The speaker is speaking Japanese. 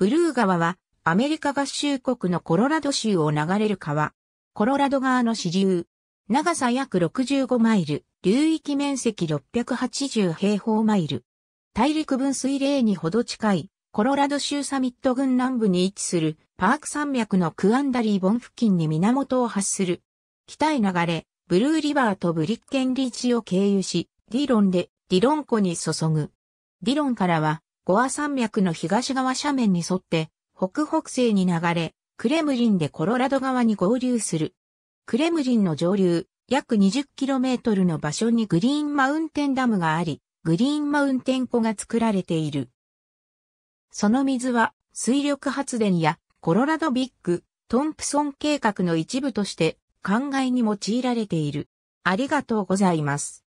ブルー川はアメリカ合衆国のコロラド州を流れる川。コロラド川の支流。長さ約65マイル、流域面積680平方マイル。大陸分水嶺にほど近い、コロラド州サミット郡南部に位置するパーク山脈のクアンダリーボン付近に源を発する。北へ流れ、ブルーリバーとブリッケンリーチを経由し、ディロンでディロン湖に注ぐ。ディロンからはゴア山脈の東側斜面に沿って北北西に流れ、クレムリンでコロラド側に合流する。クレムリンの上流、約 20km の場所にグリーンマウンテンダムがあり、グリーンマウンテン湖が作られている。その水は水力発電やコロラドビッグ、トンプソン計画の一部として考えに用いられている。ありがとうございます。